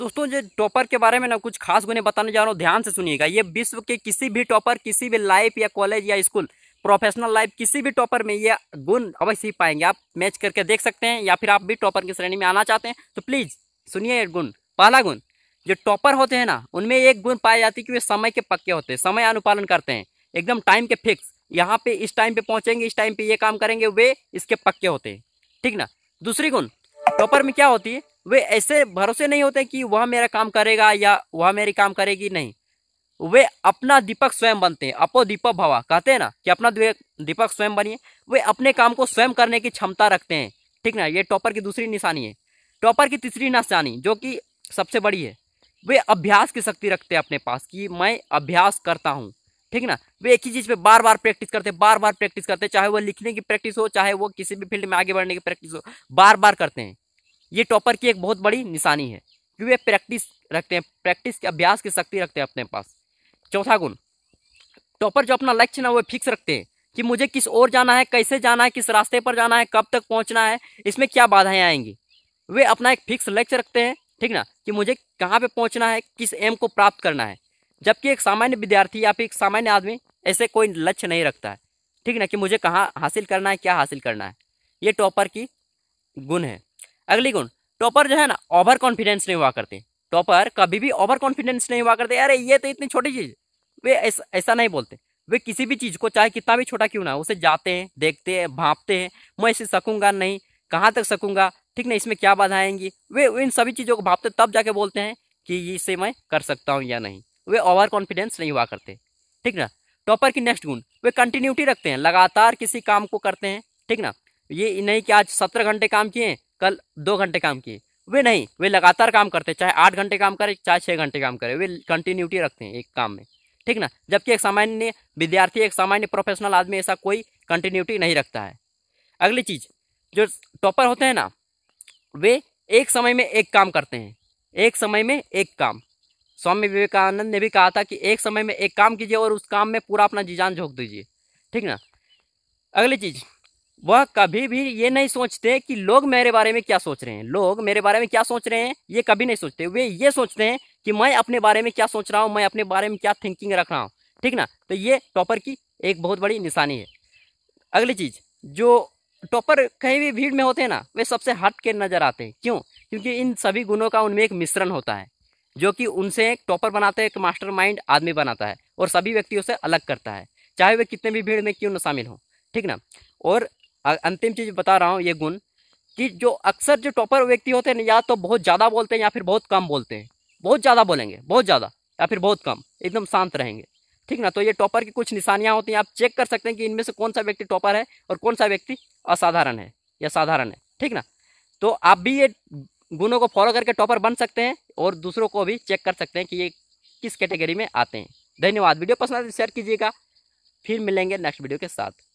दोस्तों जो टॉपर के बारे में ना कुछ खास गुने बताने जा रहा हूँ ध्यान से सुनिएगा ये विश्व के किसी भी टॉपर किसी भी लाइफ या कॉलेज या स्कूल प्रोफेशनल लाइफ किसी भी टॉपर में ये गुण अवश्य ही पाएंगे आप मैच करके देख सकते हैं या फिर आप भी टॉपर की श्रेणी में आना चाहते हैं तो प्लीज़ सुनिए गुण पहला गुण जो टॉपर होते हैं ना उनमें एक गुण पाई जाती है कि वे समय के पक्के होते हैं समय अनुपालन करते हैं एकदम टाइम के फिक्स यहाँ पे इस टाइम पे पहुँचेंगे इस टाइम पे ये काम करेंगे वे इसके पक्के होते हैं ठीक ना दूसरी गुण टॉपर में क्या होती है वे ऐसे भरोसे नहीं होते कि वह मेरा काम करेगा या वह मेरी काम करेगी नहीं वे अपना दीपक स्वयं बनते हैं अपो दीपक भवा कहते हैं ना कि अपना दीपक स्वयं बनिए वे अपने काम को स्वयं करने की क्षमता रखते हैं ठीक ना ये टॉपर की दूसरी निशानी है टॉपर की तीसरी निशानी जो कि सबसे बड़ी है वे अभ्यास की शक्ति रखते हैं अपने पास कि मैं अभ्यास करता हूँ ठीक ना वे एक ही चीज़ पे बार बार प्रैक्टिस करते बार बार प्रैक्टिस करते चाहे वो लिखने की प्रैक्टिस हो चाहे वो किसी भी फील्ड में आगे बढ़ने की प्रैक्टिस हो बार बार करते हैं ये टॉपर की एक बहुत बड़ी निशानी है क्योंकि वे प्रैक्टिस रखते हैं प्रैक्टिस के अभ्यास की शक्ति रखते हैं अपने पास चौथा गुण टॉपर जो अपना लक्ष्य ना वो फिक्स रखते हैं कि मुझे किस ओर जाना है कैसे जाना है किस रास्ते पर जाना है कब तक पहुंचना है इसमें क्या बाधाएं आएंगी वे अपना एक फिक्स लक्ष्य रखते हैं ठीक ना कि मुझे कहाँ पे पहुंचना है किस एम को प्राप्त करना है जबकि एक सामान्य विद्यार्थी या फिर एक सामान्य आदमी ऐसे कोई लक्ष्य नहीं रखता है ठीक ना कि मुझे कहाँ हासिल करना है क्या हासिल करना है ये टॉपर की गुण है अगली गुण टॉपर जो है ना ओवर कॉन्फिडेंस नहीं हुआ करते टॉपर कभी भी ओवर कॉन्फिडेंस नहीं हुआ करते अरे ये तो इतनी छोटी चीज़ वे ऐसा ऐसा नहीं बोलते वे किसी भी चीज़ को चाहे कितना भी छोटा क्यों ना उसे जाते हैं देखते हैं भापते हैं मैं इसे सकूंगा नहीं कहाँ तक सकूंगा ठीक ना इसमें क्या बाधा आएंगी वे इन सभी चीज़ों को भापते तब जाके बोलते हैं कि इसे मैं कर सकता हूँ या नहीं वे ओवर कॉन्फिडेंस नहीं हुआ करते ठीक ना टॉपर की नेक्स्ट गुण वे कंटिन्यूटी रखते हैं लगातार किसी काम को करते हैं ठीक ना ये नहीं कि आज सत्रह घंटे काम किए कल दो घंटे काम किए वे नहीं वे लगातार काम करते चाहे आठ घंटे काम करें चाहे छः घंटे काम करें वे कंटिन्यूटी रखते हैं एक काम में ठीक ना जबकि एक सामान्य विद्यार्थी एक सामान्य प्रोफेशनल आदमी ऐसा कोई कंटिन्यूटी नहीं रखता है अगली चीज़ जो टॉपर होते हैं ना वे एक समय में एक काम करते हैं एक समय में एक काम स्वामी विवेकानंद ने भी कहा था कि एक समय में एक काम कीजिए और उस काम में पूरा अपना जीजान झोंक दीजिए ठीक ना अगली चीज़ वह कभी भी ये नहीं सोचते कि लोग मेरे बारे में क्या सोच रहे हैं लोग मेरे बारे में क्या सोच रहे हैं ये कभी नहीं सोचते वे ये सोचते हैं कि मैं अपने बारे में क्या सोच रहा हूँ मैं अपने बारे में क्या थिंकिंग रख रहा हूँ ठीक ना तो ये टॉपर की एक बहुत बड़ी निशानी है अगली चीज़ जो टॉपर कहीं भी भीड़ में होते हैं ना वे सबसे हट के नज़र आते हैं क्यों क्योंकि इन सभी गुणों का उनमें एक मिश्रण होता है जो कि उनसे एक टॉपर बनाता है एक माइंड आदमी बनाता है और सभी व्यक्तियों से अलग करता है चाहे वे कितने भी भीड़ में क्यों ना शामिल हों ठीक ना और अंतिम चीज़ बता रहा हूँ ये गुण कि जो अक्सर जो टॉपर व्यक्ति होते हैं या तो बहुत ज़्यादा बोलते हैं या फिर बहुत कम बोलते हैं बहुत ज़्यादा बोलेंगे बहुत ज़्यादा या फिर बहुत कम एकदम शांत रहेंगे ठीक ना तो ये टॉपर की कुछ निशानियाँ होती हैं आप चेक कर सकते हैं कि इनमें से कौन सा व्यक्ति टॉपर है और कौन सा व्यक्ति असाधारण है या साधारण है ठीक ना तो आप भी ये गुणों को फॉलो करके टॉपर बन सकते हैं और दूसरों को भी चेक कर सकते हैं कि ये किस कैटेगरी में आते हैं धन्यवाद वीडियो पसंद आए तो शेयर कीजिएगा फिर मिलेंगे नेक्स्ट वीडियो के साथ